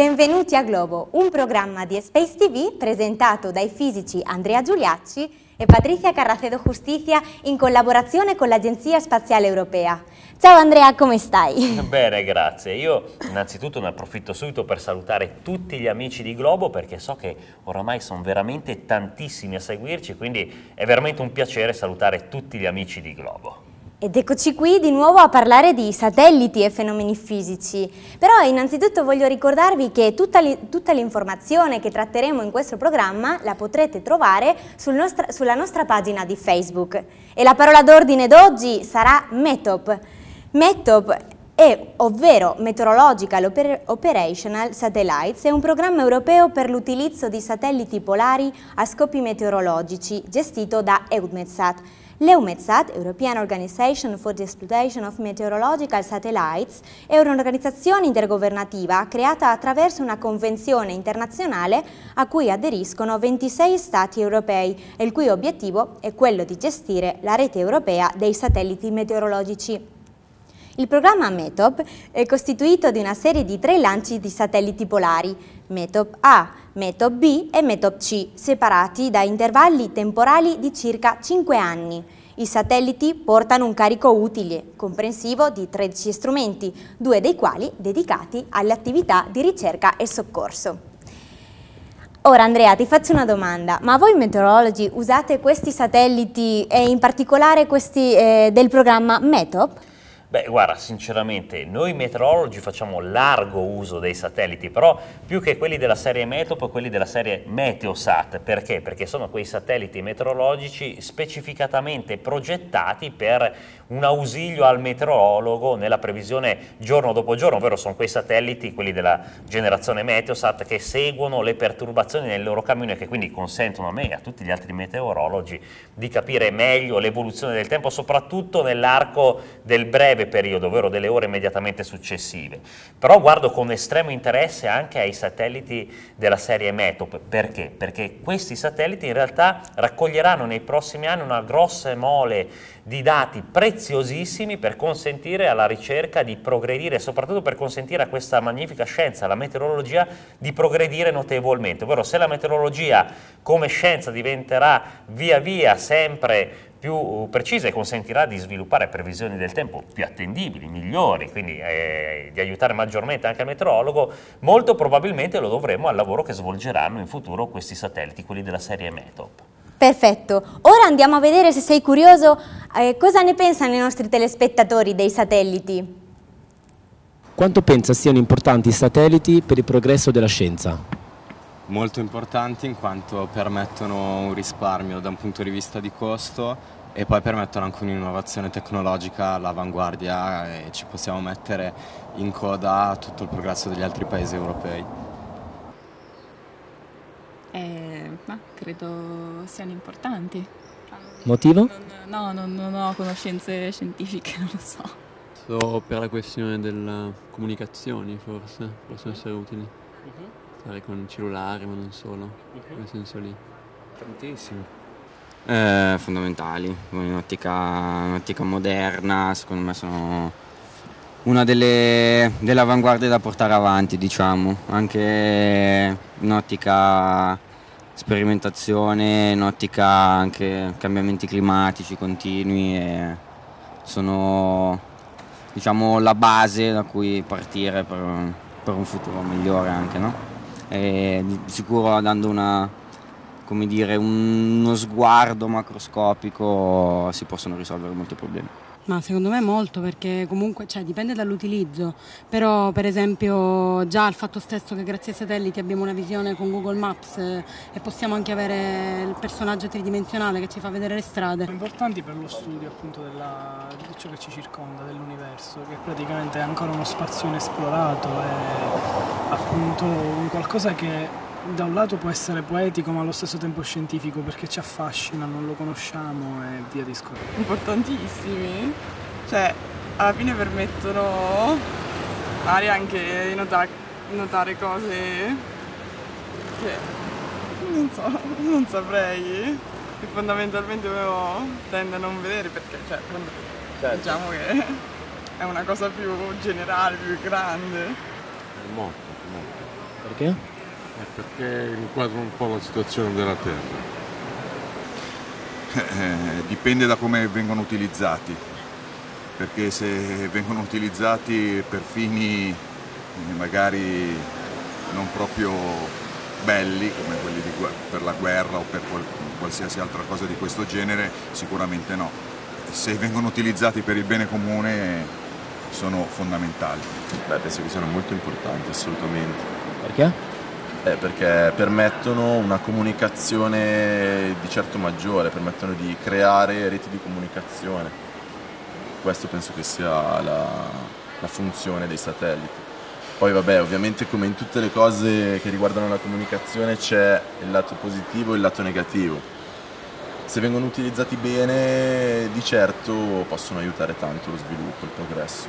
Benvenuti a Globo, un programma di Space TV presentato dai fisici Andrea Giuliacci e Patrizia Carracedo Giustizia in collaborazione con l'Agenzia Spaziale Europea. Ciao Andrea, come stai? Bene, grazie. Io innanzitutto ne approfitto subito per salutare tutti gli amici di Globo perché so che oramai sono veramente tantissimi a seguirci, quindi è veramente un piacere salutare tutti gli amici di Globo. Ed eccoci qui di nuovo a parlare di satelliti e fenomeni fisici, però innanzitutto voglio ricordarvi che tutta, l'informazione che tratteremo in questo programma la potrete trovare sul nostra, sulla nostra pagina di Facebook e la parola d'ordine d'oggi sarà METOP. METOP è, ovvero Meteorological Oper Operational Satellites, è un programma europeo per l'utilizzo di satelliti polari a scopi meteorologici gestito da EUMETSAT L'EUMETSAT, European Organization for the Exploitation of Meteorological Satellites, è un'organizzazione intergovernativa creata attraverso una convenzione internazionale a cui aderiscono 26 Stati europei e il cui obiettivo è quello di gestire la rete europea dei satelliti meteorologici. Il programma METOP è costituito di una serie di tre lanci di satelliti polari, METOP A, METOP B e METOP C, separati da intervalli temporali di circa 5 anni. I satelliti portano un carico utile, comprensivo di 13 strumenti, due dei quali dedicati alle attività di ricerca e soccorso. Ora Andrea ti faccio una domanda, ma voi meteorologi usate questi satelliti e in particolare questi eh, del programma METOP? Beh, guarda, sinceramente, noi meteorologi facciamo largo uso dei satelliti, però più che quelli della serie Metop, quelli della serie Meteosat. Perché? Perché sono quei satelliti meteorologici specificatamente progettati per un ausilio al meteorologo nella previsione giorno dopo giorno, ovvero sono quei satelliti, quelli della generazione Meteosat, che seguono le perturbazioni nel loro cammino e che quindi consentono a me e a tutti gli altri meteorologi di capire meglio l'evoluzione del tempo, soprattutto nell'arco del breve breve periodo, ovvero delle ore immediatamente successive. Però guardo con estremo interesse anche ai satelliti della serie METOP. Perché? Perché questi satelliti in realtà raccoglieranno nei prossimi anni una grossa mole di dati preziosissimi per consentire alla ricerca di progredire, soprattutto per consentire a questa magnifica scienza, la meteorologia, di progredire notevolmente. Ovvero se la meteorologia come scienza diventerà via via sempre più più precisa e consentirà di sviluppare previsioni del tempo più attendibili, migliori, quindi eh, di aiutare maggiormente anche il meteorologo, molto probabilmente lo dovremo al lavoro che svolgeranno in futuro questi satelliti, quelli della serie Metop. Perfetto, ora andiamo a vedere se sei curioso eh, cosa ne pensano i nostri telespettatori dei satelliti. Quanto pensa siano importanti i satelliti per il progresso della scienza? molto importanti in quanto permettono un risparmio da un punto di vista di costo e poi permettono anche un'innovazione tecnologica all'avanguardia e ci possiamo mettere in coda a tutto il progresso degli altri paesi europei. Eh, ma credo siano importanti. Motivo? Non, no, non, non ho conoscenze scientifiche, non lo so. Solo per la questione delle comunicazioni forse possono essere utili. Mm-hmm stare con il cellulare, ma non solo, in quel senso lì. Tantissimo. Eh, fondamentali, in ottica, moderna, secondo me sono una delle, delle avanguardie da portare avanti, diciamo, anche in ottica sperimentazione, in ottica anche cambiamenti climatici continui sono diciamo, la base da cui partire per, per un futuro migliore anche, no? eh, di sicuro dando una, dire, uno sguardo macroscopico si possono risolvere molti problemi. Ma secondo me molto perché comunque cioè, dipende dall'utilizzo, però per esempio già il fatto stesso che grazie ai satelliti abbiamo una visione con Google Maps eh, e possiamo anche avere il personaggio tridimensionale che ci fa vedere le strade. Sono importanti per lo studio appunto della, di ciò che ci circonda, dell'universo, che praticamente è ancora uno spazio inesplorato, è appunto un qualcosa che da un lato può essere poetico ma allo stesso tempo scientifico perché ci affascina, non lo conosciamo e via discorrendo. Importantissimi, cioè alla fine permettono magari anche di notare, notare cose che non so, non saprei, che fondamentalmente uno tende a non vedere perché cioè, certo. diciamo che è una cosa più generale, più grande. Molto, molto. Perché? Eh, perché inquadra un po' la situazione della terra. Eh, eh, dipende da come vengono utilizzati, perché se vengono utilizzati per fini eh, magari non proprio belli come quelli di, per la guerra o per qualsiasi altra cosa di questo genere, sicuramente no. Se vengono utilizzati per il bene comune sono fondamentali. Beh, penso che siano molto importanti, assolutamente. Perché? eh, perché permettono una comunicazione di certo maggiore, permettono di creare reti di comunicazione. Questo penso che sia la, la funzione dei satelliti. Poi vabbè, ovviamente come in tutte le cose che riguardano la comunicazione c'è il lato positivo e il lato negativo. Se vengono utilizzati bene, di certo possono aiutare tanto lo sviluppo, il progresso.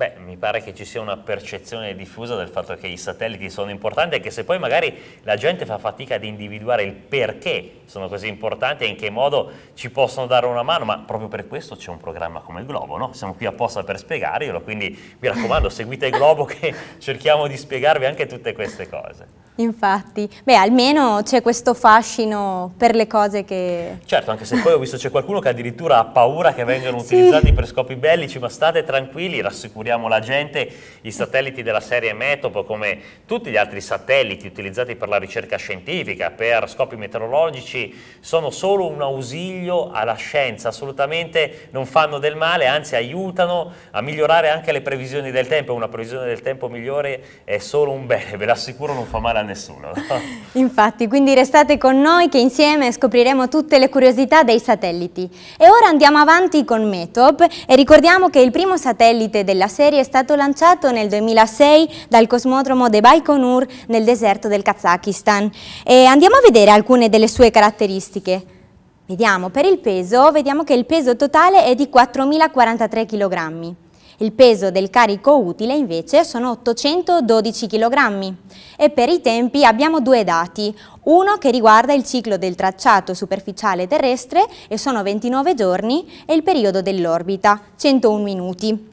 Beh, mi pare che ci sia una percezione diffusa del fatto che i satelliti sono importanti, anche se poi magari la gente fa fatica ad individuare il perché sono così importanti e in che modo ci possono dare una mano, ma proprio per questo c'è un programma come il Globo, no? Siamo qui apposta per spiegarglielo, quindi mi raccomando, seguite il Globo che cerchiamo di spiegarvi anche tutte queste cose. Infatti, beh almeno c'è questo fascino per le cose che... Certo, anche se poi ho visto c'è qualcuno che addirittura ha paura che vengano sì. utilizzati per scopi bellici, ma state tranquilli, rassicuriamo la gente, i satelliti della serie Metop come tutti gli altri satelliti utilizzati per la ricerca scientifica, per scopi meteorologici, sono solo un ausilio alla scienza, assolutamente non fanno del male, anzi aiutano a migliorare anche le previsioni del tempo, una previsione del tempo migliore è solo un bene, ve l'assicuro non fa male a da nessuno. Infatti, quindi restate con noi che insieme scopriremo tutte le curiosità dei satelliti. E ora andiamo avanti con Metop e ricordiamo che il primo satellite della serie è stato lanciato nel 2006 dal cosmodromo de Baikonur nel deserto del Kazakistan. E andiamo a vedere alcune delle sue caratteristiche. Vediamo, per il peso, vediamo che il peso totale è di 4.043 kg. Il peso del carico utile invece sono 812 kg e per i tempi abbiamo due dati, uno che riguarda il ciclo del tracciato superficiale terrestre e sono 29 giorni e il periodo dell'orbita, 101 minuti.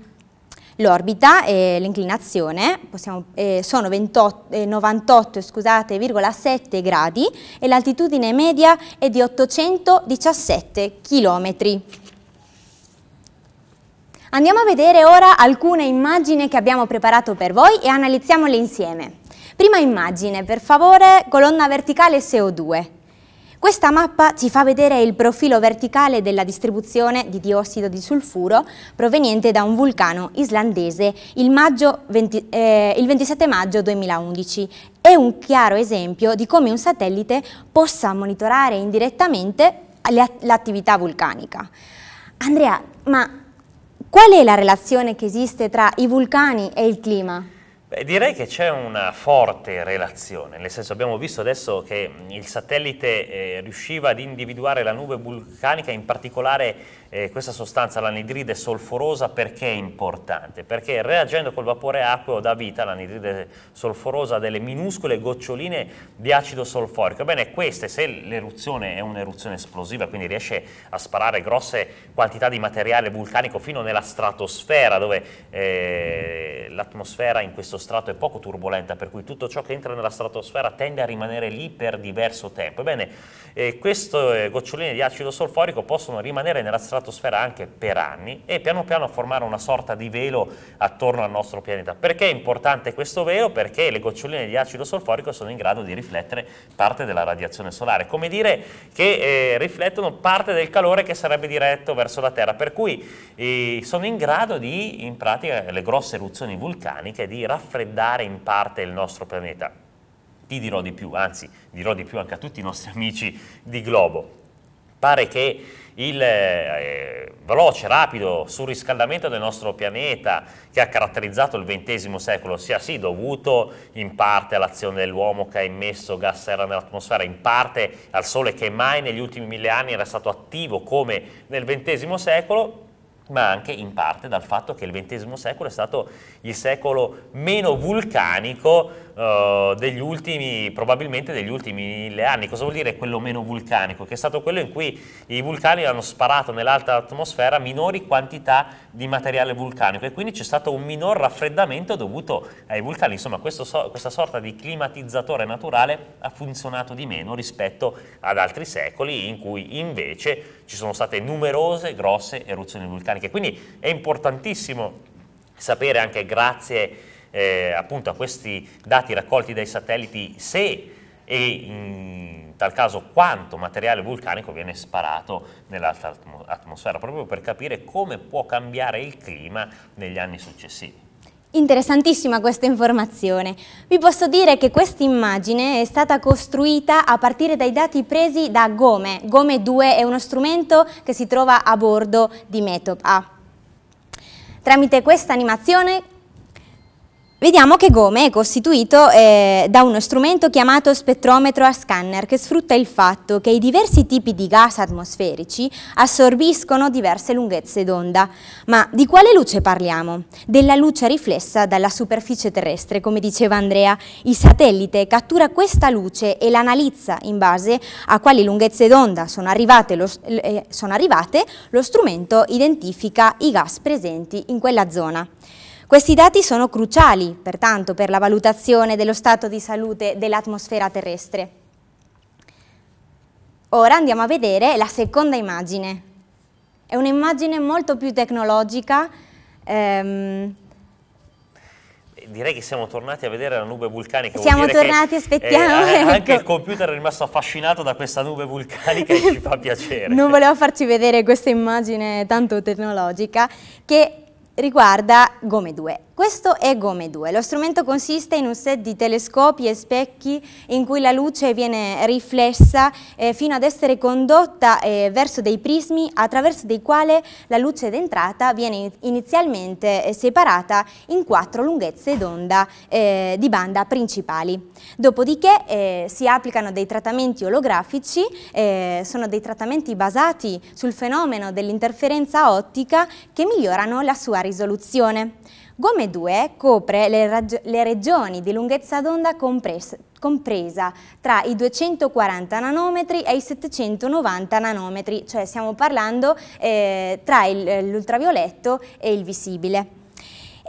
L'orbita e l'inclinazione eh, sono 98,7 eh, gradi e l'altitudine media è di 817 km. Andiamo a vedere ora alcune immagini che abbiamo preparato per voi e analizziamole insieme. Prima immagine, per favore, colonna verticale CO2. Questa mappa ci fa vedere il profilo verticale della distribuzione di diossido di sulfuro proveniente da un vulcano islandese il, 20, eh, il 27 maggio 2011. È un chiaro esempio di come un satellite possa monitorare indirettamente l'attività vulcanica. Andrea, ma Qual è la relazione che esiste tra i vulcani e il clima? Beh, direi che c'è una forte relazione, nel senso abbiamo visto adesso che il satellite eh, riusciva ad individuare la nube vulcanica, in particolare eh, questa sostanza, l'anidride solforosa, perché è importante? Perché reagendo col vapore acqueo dà vita all'anidride solforosa delle minuscole goccioline di acido solforico. Ebbene, queste, se l'eruzione è un'eruzione esplosiva, quindi riesce a sparare grosse quantità di materiale vulcanico fino nella stratosfera, dove eh, l'atmosfera in questo strato è poco turbolenta, per cui tutto ciò che entra nella stratosfera tende a rimanere lì per diverso tempo. Ebbene, eh, queste eh, goccioline di acido solforico possono rimanere nella stratosfera stratosfera anche per anni e piano piano formare una sorta di velo attorno al nostro pianeta. Perché è importante questo velo? Perché le goccioline di acido solforico sono in grado di riflettere parte della radiazione solare, come dire che eh, riflettono parte del calore che sarebbe diretto verso la Terra, per cui eh, sono in grado di, in pratica, le grosse eruzioni vulcaniche, di raffreddare in parte il nostro pianeta. Ti dirò di più, anzi dirò di più anche a tutti i nostri amici di Globo. Pare che il eh, veloce, rapido surriscaldamento del nostro pianeta che ha caratterizzato il XX secolo sia sì dovuto in parte all'azione dell'uomo che ha immesso gas serra nell'atmosfera, in parte al Sole che mai negli ultimi mille anni era stato attivo come nel XX secolo, ma anche in parte dal fatto che il XX secolo è stato il secolo meno vulcanico eh, degli ultimi, probabilmente degli ultimi mille anni. Cosa vuol dire quello meno vulcanico? Che è stato quello in cui i vulcani hanno sparato nell'alta atmosfera minori quantità di materiale vulcanico e quindi c'è stato un minor raffreddamento dovuto ai vulcani. Insomma, so, questa sorta di climatizzatore naturale ha funzionato di meno rispetto ad altri secoli in cui invece ci sono state numerose grosse eruzioni vulcaniche. Quindi è importantissimo sapere anche grazie a eh, appunto a questi dati raccolti dai satelliti se e in tal caso quanto materiale vulcanico viene sparato nell'alta atmosfera, proprio per capire come può cambiare il clima negli anni successivi. Interessantissima questa informazione. Vi posso dire che questa immagine è stata costruita a partire dai dati presi da Gome. Gome 2 è uno strumento che si trova a bordo di Metop A. Tramite questa animazione Vediamo che Gome è costituito eh, da uno strumento chiamato spettrometro a scanner che sfrutta il fatto che i diversi tipi di gas atmosferici assorbiscono diverse lunghezze d'onda. Ma di quale luce parliamo? Della luce riflessa dalla superficie terrestre, come diceva Andrea. Il satellite cattura questa luce e l'analizza in base a quali lunghezze d'onda sono, eh, sono arrivate, lo strumento identifica i gas presenti in quella zona. Questi dati sono cruciali, pertanto, per la valutazione dello stato di salute dell'atmosfera terrestre. Ora andiamo a vedere la seconda immagine. È un'immagine molto più tecnologica. Ehm... Eh, direi che siamo tornati a vedere la nube vulcanica. Siamo tornati, aspettiamo. Eh, ecco. Anche il computer è rimasto affascinato da questa nube vulcanica e ci fa piacere. Non volevo farci vedere questa immagine tanto tecnologica che riguarda Gome 2. Questo è Gome 2. Lo strumento consiste in un set di telescopi e specchi in cui la luce viene riflessa eh, fino ad essere condotta eh, verso dei prismi attraverso dei quali la luce d'entrata viene inizialmente eh, separata in quattro lunghezze d'onda eh, di banda principali. Dopodiché eh, si applicano dei trattamenti olografici, sono dei trattamenti basati sul fenomeno dell'interferenza ottica che migliorano la sua risposta risoluzione. Gome 2 copre le, le regioni di lunghezza d'onda compresa tra i 240 nanometri e i 790 nanometri, cioè stiamo parlando eh, tra l'ultravioletto e il visibile.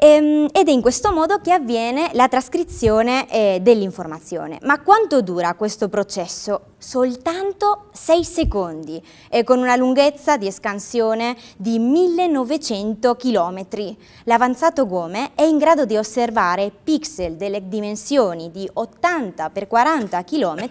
Ehm, ed è in questo modo che avviene la trascrizione eh, dell'informazione. Ma quanto dura questo processo? Soltanto 6 secondi, eh, con una lunghezza di escansione di 1900 km. L'avanzato Gome è in grado di osservare pixel delle dimensioni di 80 x 40 km,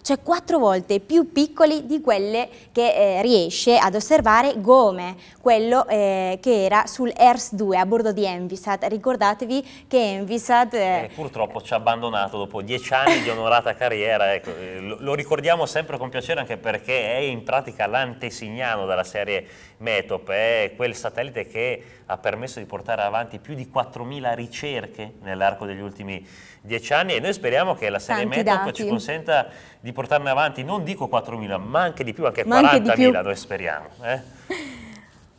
cioè 4 volte più piccoli di quelle che eh, riesce ad osservare Gome, quello che era sul ERS-2 a bordo di Envisat Envisat. Ricordatevi che Envisat... Eh, eh, purtroppo ci ha abbandonato dopo dieci anni di onorata carriera. Ecco, eh, lo, lo, ricordiamo sempre con piacere anche perché è in pratica l'antesignano della serie METOP. È quel satellite che ha permesso di portare avanti più di 4.000 ricerche nell'arco degli ultimi dieci anni e noi speriamo che la serie METOP ci consenta di portarne avanti, non dico 4.000, ma anche di più, anche 40.000 noi speriamo. Eh?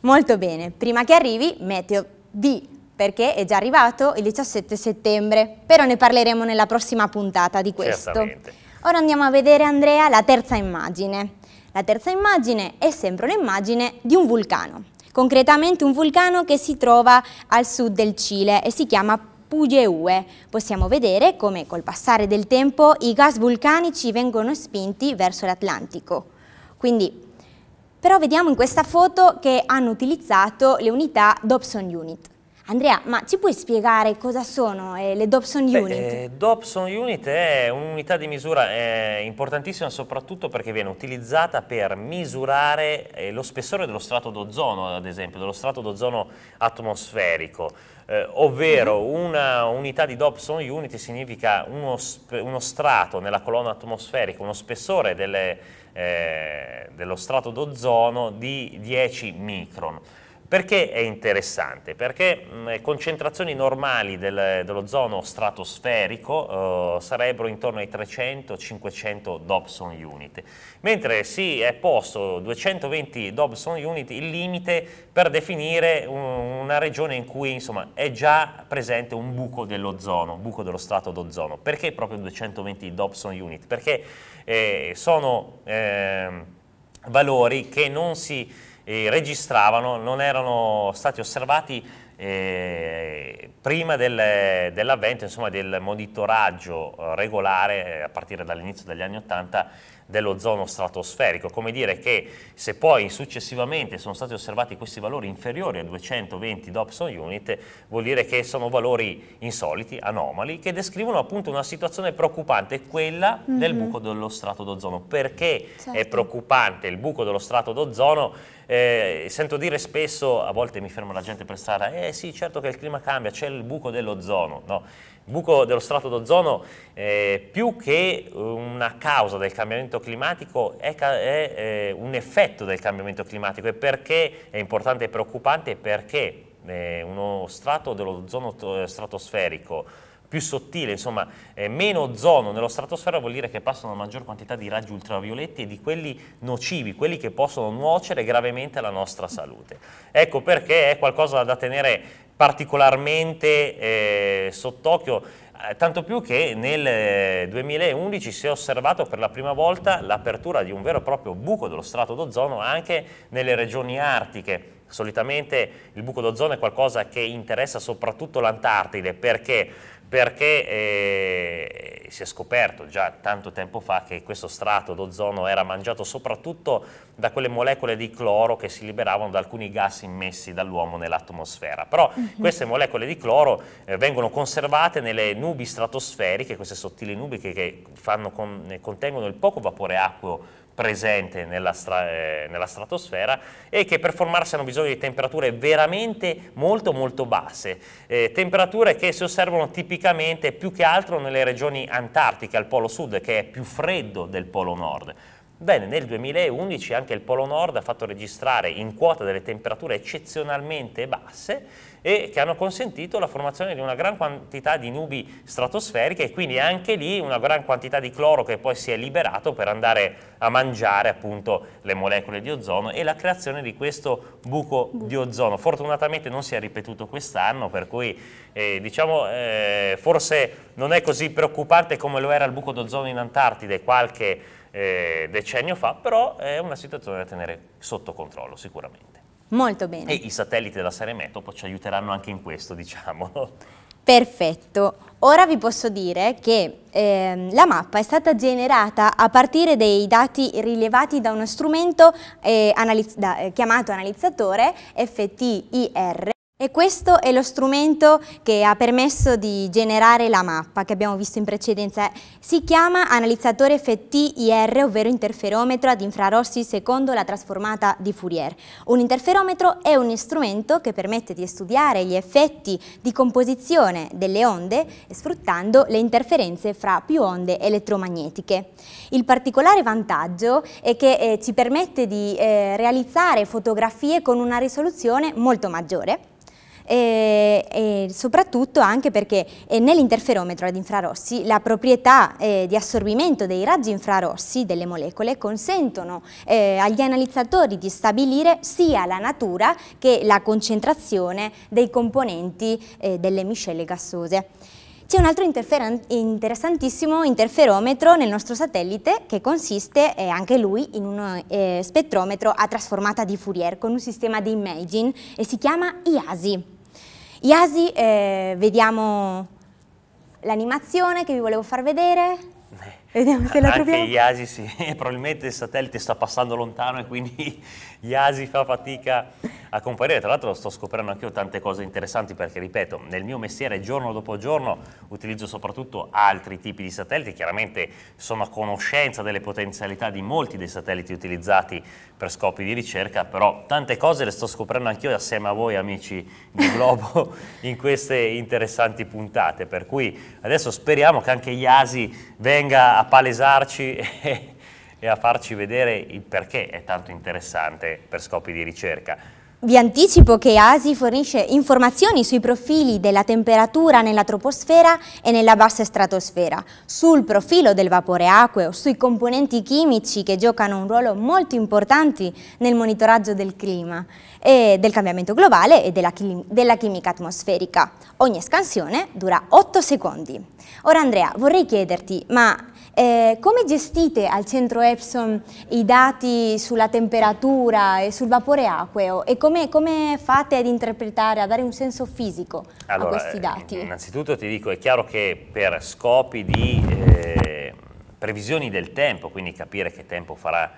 Molto bene, prima che arrivi Meteo di perché è già arrivato il 17 settembre, però ne parleremo nella prossima puntata di questo. Certamente. Ora andiamo a vedere Andrea la terza immagine. La terza immagine è sempre un'immagine di un vulcano, concretamente un vulcano che si trova al sud del Cile e si chiama Pugeue. Possiamo vedere come col passare del tempo i gas vulcanici vengono spinti verso l'Atlantico. Quindi, però vediamo in questa foto che hanno utilizzato le unità Dobson Unit. Andrea, ma ci puoi spiegare cosa sono eh, le Dobson Unit? Beh, eh, Dobson Unit è un'unità di misura eh, importantissima soprattutto perché viene utilizzata per misurare eh, lo spessore dello strato d'ozono, ad esempio, dello strato d'ozono atmosferico, eh, ovvero uh mhm. -huh. una unità di Dobson Unit significa uno, uno, strato nella colonna atmosferica, uno spessore delle, eh, dello strato d'ozono di 10 micron. Perché è interessante? Perché mh, mm, concentrazioni normali del, dell'ozono stratosferico eh, sarebbero intorno ai 300-500 Dobson unit, mentre si è posto 220 Dobson unit il limite per definire un, una regione in cui insomma, è già presente un buco dell'ozono, buco dello strato d'ozono. Perché proprio 220 Dobson unit? Perché eh, sono eh, valori che non si eh, registravano non erano stati osservati eh, prima del, dell'avvento del monitoraggio eh, regolare eh, a partire dall'inizio degli anni 80 dell'ozono stratosferico, come dire che se poi successivamente sono stati osservati questi valori inferiori a 220 Dobson unit, vuol dire che sono valori insoliti, anomali, che descrivono appunto una situazione preoccupante, quella mm -hmm. del buco dello strato d'ozono. Perché certo. è preoccupante il buco dello strato d'ozono? Eh, sento dire spesso, a volte mi ferma la gente per strada, eh sì certo che il clima cambia, c'è il buco dell'ozono, no? Il buco dello strato d'ozono, eh, più che una causa del cambiamento climatico, è, è eh, un effetto del cambiamento climatico. E perché è importante e preoccupante? Perché eh, uno strato dell'ozono eh, stratosferico più sottile, insomma eh, meno ozono nello stratosfera vuol dire che passano una maggior quantità di raggi ultravioletti e di quelli nocivi, quelli che possono nuocere gravemente alla nostra salute. Ecco perché è qualcosa da tenere particolarmente eh, sott'occhio, eh, tanto più che nel 2011 eh, si è osservato per la prima volta l'apertura di un vero e proprio buco dello strato d'ozono anche nelle regioni artiche. Solitamente il buco d'ozono è qualcosa che interessa soprattutto l'Antartide perché perché eh, si è scoperto già tanto tempo fa che questo strato d'ozono era mangiato soprattutto da quelle molecole di cloro che si liberavano da alcuni gas immessi dall'uomo nell'atmosfera. Però mhm. queste molecole di cloro eh, vengono conservate nelle nubi stratosferiche, queste sottili nubi che, che fanno con, contengono il poco vapore acqueo presente nella, stra eh, nella, stratosfera e che per formarsi hanno bisogno di temperature veramente molto molto basse, eh, temperature che si osservano tipicamente più che altro nelle regioni antartiche, al polo sud che è più freddo del polo nord. Bene, nel 2011 anche il Polo Nord ha fatto registrare in quota delle temperature eccezionalmente basse e che hanno consentito la formazione di una gran quantità di nubi stratosferiche e quindi anche lì una gran quantità di cloro che poi si è liberato per andare a mangiare appunto le molecole di ozono e la creazione di questo buco di ozono. Fortunatamente non si è ripetuto quest'anno per cui eh, diciamo eh, forse non è così preoccupante come lo era il buco d'ozono in Antartide qualche eh, decennio fa, però è una situazione da tenere sotto controllo sicuramente. Molto bene. E i satelliti della serie Metopo ci aiuteranno anche in questo, diciamo. Perfetto. Ora vi posso dire che eh, la mappa è stata generata a partire dei dati rilevati da uno strumento eh, analizz da, eh, chiamato analizzatore FTIR e questo è lo strumento che ha permesso di generare la mappa che abbiamo visto in precedenza. Si chiama analizzatore FTIR, ovvero interferometro ad infrarossi secondo la trasformata di Fourier. Un interferometro è un strumento che permette di studiare gli effetti di composizione delle onde sfruttando le interferenze fra più onde elettromagnetiche. Il particolare vantaggio è che eh, ci permette di eh, realizzare fotografie con una risoluzione molto maggiore e, e soprattutto anche perché eh, nell'interferometro ad infrarossi la proprietà eh, di assorbimento dei raggi infrarossi delle molecole consentono eh, agli analizzatori di stabilire sia la natura che la concentrazione dei componenti delle miscele gassose. C'è un altro interessantissimo interferometro nel nostro satellite che consiste eh, anche lui in un eh, spettrometro a trasformata di Fourier con un sistema di imaging e si chiama IASI. Iasi, eh, vediamo l'animazione che vi volevo far vedere. Eh, vediamo se la Anche troviamo. Anche Iasi, sì, probabilmente il satellite sta passando lontano e quindi Iasi fa fatica a comparire. Tra l'altro sto scoprendo anche io tante cose interessanti perché, ripeto, nel mio mestiere giorno dopo giorno utilizzo soprattutto altri tipi di satelliti. Chiaramente sono a conoscenza delle potenzialità di molti dei satelliti utilizzati per scopi di ricerca, però tante cose le sto scoprendo anche io assieme a voi amici di Globo in queste interessanti puntate. Per cui adesso speriamo che anche Iasi venga a palesarci e e a farci vedere il perché è tanto interessante per scopi di ricerca. Vi anticipo che ASI fornisce informazioni sui profili della temperatura nella troposfera e nella bassa stratosfera, sul profilo del vapore acqueo, sui componenti chimici che giocano un ruolo molto importante nel monitoraggio del clima, e del cambiamento globale e della, chim della chimica atmosferica. Ogni scansione dura 8 secondi. Ora Andrea, vorrei chiederti, ma eh, come gestite al centro Epson i dati sulla temperatura e sul vapore acqueo e come, come fate ad interpretare, a dare un senso fisico allora, a questi eh, dati? Innanzitutto ti dico, è chiaro che per scopi di eh, previsioni del tempo, quindi capire che tempo farà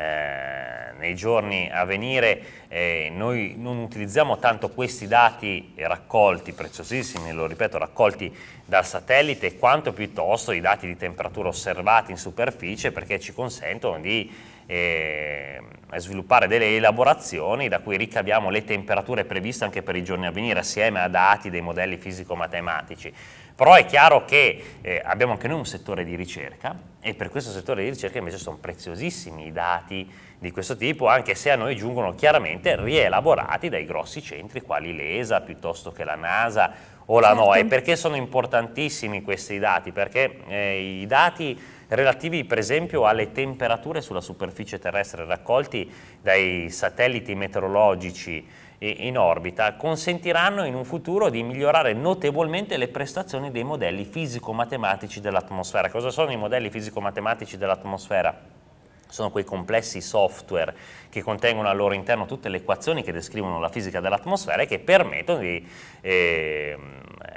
eh, nei giorni a venire eh, noi non utilizziamo tanto questi dati raccolti, preziosissimi, lo ripeto, raccolti dal satellite, quanto piuttosto i dati di temperatura osservati in superficie perché ci consentono di eh, sviluppare delle elaborazioni da cui ricaviamo le temperature previste anche per i giorni a venire assieme a dati dei modelli fisico-matematici. Però è chiaro che eh, abbiamo anche noi un settore di ricerca e per questo settore di ricerca invece sono preziosissimi i dati di questo tipo, anche se a noi giungono chiaramente rielaborati dai grossi centri quali l'ESA piuttosto che la NASA o la certo. NOE. Perché sono importantissimi questi dati? Perché eh, i dati relativi per esempio alle temperature sulla superficie terrestre raccolti dai satelliti meteorologici in orbita consentiranno in un futuro di migliorare notevolmente le prestazioni dei modelli fisico-matematici dell'atmosfera. Cosa sono i modelli fisico-matematici dell'atmosfera? sono quei complessi software che contengono al loro interno tutte le equazioni che descrivono la fisica dell'atmosfera e che permettono di, eh,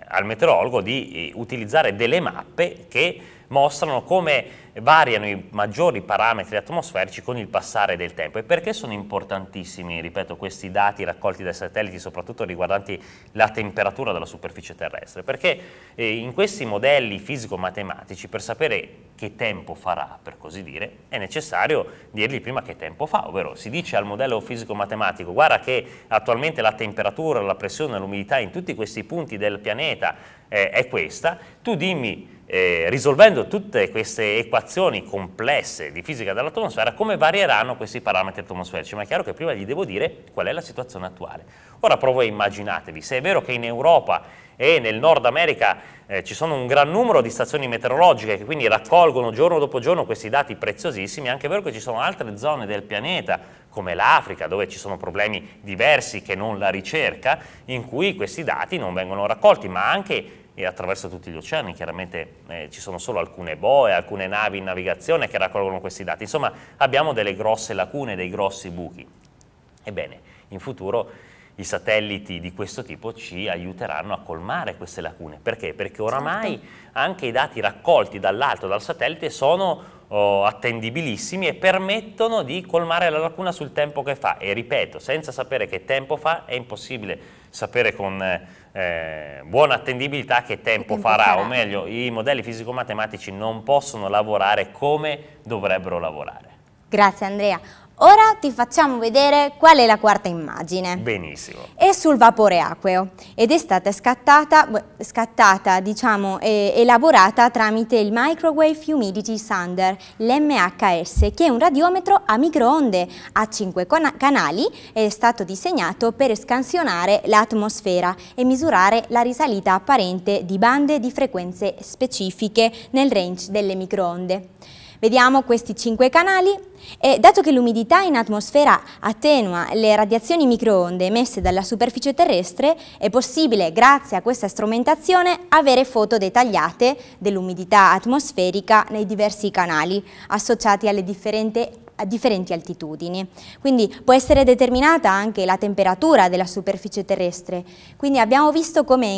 al meteorologo di eh, utilizzare delle mappe che mostrano come variano i maggiori parametri atmosferici con il passare del tempo e perché sono importantissimi, ripeto, questi dati raccolti dai satelliti, soprattutto riguardanti la temperatura della superficie terrestre, perché eh, in questi modelli fisico-matematici per sapere che tempo farà, per così dire, è necessario dirgli prima che tempo fa, ovvero si dice al modello fisico-matematico guarda che attualmente la temperatura, la pressione, l'umidità in tutti questi punti del pianeta eh, è questa, tu dimmi eh, risolvendo tutte queste equazioni complesse di fisica dell'atmosfera, come varieranno questi parametri atmosferici? Ma è chiaro che prima gli devo dire qual è la situazione attuale. Ora provo a immaginatevi, se è vero che in Europa e nel Nord America eh, ci sono un gran numero di stazioni meteorologiche che quindi raccolgono giorno dopo giorno questi dati preziosissimi, è anche vero che ci sono altre zone del pianeta, come l'Africa, dove ci sono problemi diversi che non la ricerca, in cui questi dati non vengono raccolti, ma anche e attraverso tutti gli oceani, chiaramente eh, ci sono solo alcune boe, alcune navi in navigazione che raccolgono questi dati, insomma abbiamo delle grosse lacune, dei grossi buchi. Ebbene, in futuro i satelliti di questo tipo ci aiuteranno a colmare queste lacune, perché? Perché oramai certo. anche i dati raccolti dall'alto, dal satellite, sono oh, attendibilissimi e permettono di colmare la lacuna sul tempo che fa. E ripeto, senza sapere che tempo fa è impossibile sapere con eh, eh buona attendibilità che tempo, tempo farà, farà, o meglio, i modelli fisico-matematici non possono lavorare come dovrebbero lavorare. Grazie Andrea. Ora ti facciamo vedere qual è la quarta immagine. Benissimo. È sul vapore acqueo ed è stata scattata, scattata diciamo, eh, elaborata tramite il Microwave Humidity Sander, l'MHS, che è un radiometro a microonde a 5 canali è stato disegnato per scansionare l'atmosfera e misurare la risalita apparente di bande di frequenze specifiche nel range delle microonde. Vediamo questi cinque canali e dato che l'umidità in atmosfera attenua le radiazioni microonde emesse dalla superficie terrestre, è possibile, grazie a questa strumentazione, avere foto dettagliate dell'umidità atmosferica nei diversi canali associati alle differenti a differenti altitudini. Quindi può essere determinata anche la temperatura della superficie terrestre. Quindi abbiamo visto come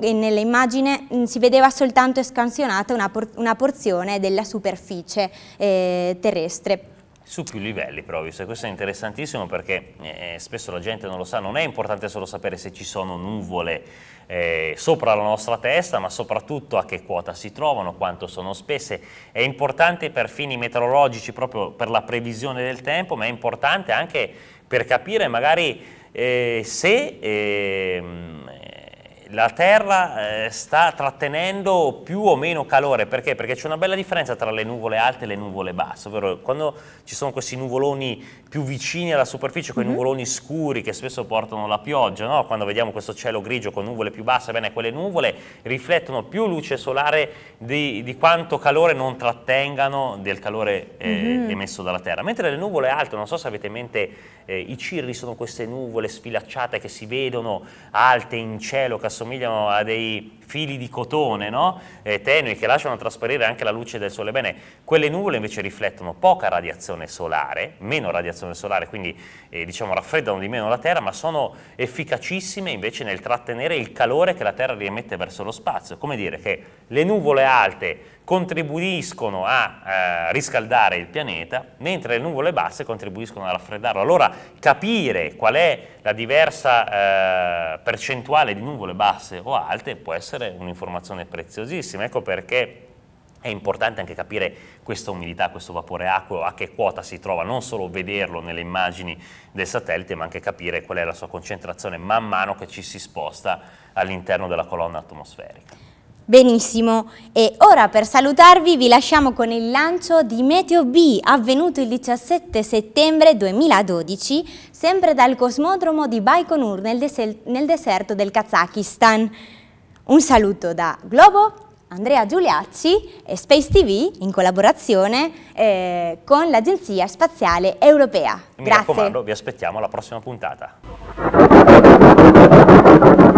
nell'immagine mm, si vedeva soltanto scansionata una, por una porzione della superficie eh, terrestre su più livelli però, questo è interessantissimo perché eh, spesso la gente non lo sa, non è importante solo sapere se ci sono nuvole eh, sopra la nostra testa, ma soprattutto a che quota si trovano, quanto sono spesse. È importante per fini meteorologici, proprio per la previsione del tempo, ma è importante anche per capire magari eh, se... Eh, la Terra eh, sta trattenendo più o meno calore, perché? Perché c'è una bella differenza tra le nuvole alte e le nuvole basse, ovvero quando ci sono questi nuvoloni più vicini alla superficie, quei mm -hmm. nuvoloni scuri che spesso portano la pioggia, no? quando vediamo questo cielo grigio con nuvole più basse, bene, quelle nuvole riflettono più luce solare di, di quanto calore non trattengano del calore eh, mm -hmm. emesso dalla Terra, mentre le nuvole alte, non so se avete in mente eh, i cirri, sono queste nuvole sfilacciate che si vedono alte in cielo, che assomigliano assomigliano a dei fili di cotone no? eh, tenui che lasciano trasparire anche la luce del sole. Bene, quelle nuvole invece riflettono poca radiazione solare, meno radiazione solare, quindi eh, diciamo raffreddano di meno la Terra, ma sono efficacissime invece nel trattenere il calore che la Terra riemette verso lo spazio. Come dire che le nuvole alte contribuiscono a eh, riscaldare il pianeta, mentre le nuvole basse contribuiscono a raffreddarlo. Allora capire qual è la diversa eh, percentuale di nuvole basse o alte può essere essere un'informazione preziosissima, ecco perché è importante anche capire questa umidità, questo vapore acqueo, a che quota si trova, non solo vederlo nelle immagini del satellite, ma anche capire qual è la sua concentrazione man mano che ci si sposta all'interno della colonna atmosferica. Benissimo, e ora per salutarvi vi lasciamo con il lancio di Meteo B avvenuto il 17 settembre 2012 sempre dal cosmodromo di Baikonur nel, deserto del Kazakistan. Un saluto da Globo, Andrea Giuliacci e Space TV in collaborazione eh, con l'Agenzia Spaziale Europea. Grazie. Mi raccomando, vi aspettiamo alla prossima puntata.